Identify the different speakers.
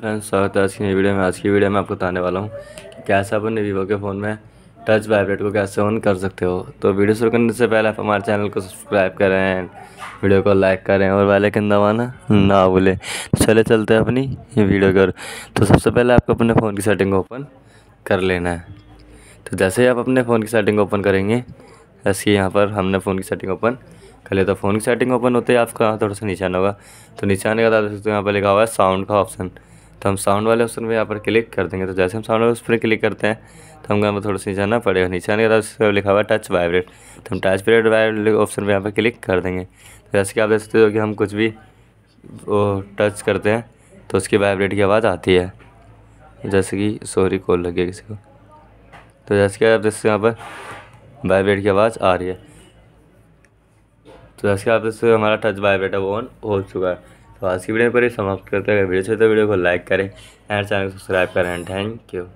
Speaker 1: friends स्वागत है आज की नई वीडियो में आज की वीडियो में आपको बताने वाला हूँ कि कैसे अपने वीवो के फ़ोन में टच वाइब्रेट को कैसे ऑन कर सकते हो तो वीडियो शुरू करने से पहले आप हमारे चैनल को सब्सक्राइब करें वीडियो को लाइक करें और वाले के दबाना ना भूलें तो चले चलते हैं अपनी वीडियो के और तो सबसे पहले आपको अपने फ़ोन की सेटिंग ओपन कर लेना है तो जैसे ही आप अपने फ़ोन की सेटिंग ओपन करेंगे ऐसे यहाँ पर हमने फ़ोन की सेटिंग ओपन कर लिया तो फ़ोन की सेटिंग ओपन होते ही आपका थोड़ा सा नीचे होगा तो नीचे आने का तो यहाँ पर लिखा हुआ है साउंड का ऑप्शन तो हम साउंड वाले ऑप्शन पर यहाँ पर क्लिक कर देंगे तो जैसे हम साउंड वाले ऑप्शन पर क्लिक करते हैं तो हमको यहाँ पर थोड़ा सा जाना पड़ेगा नीचे आने के बाद तो लिखा हुआ टच वाइब्रेट तो हम टच वाइब्रेट ऑप्शन पर यहाँ पर क्लिक कर देंगे तो जैसे कि आप देख सकते हो कि हम कुछ भी वो टच करते हैं तो उसकी वाइब्रेट की आवाज़ आती है जैसे कि सॉरी कॉल लगे किसी को तो जैसे कि आप जैसे यहाँ पर वाइब्रेट की आवाज़ आ रही है तो जैसे कि आप जैसे हमारा टच वाइब्रेट है वो ऑन हो चुका है तो आज की वीडियो पर समाप्त करते हैं वीडियो तो वीडियो को लाइक करें एंड चैनल को सब्सक्राइब करें थैंक यू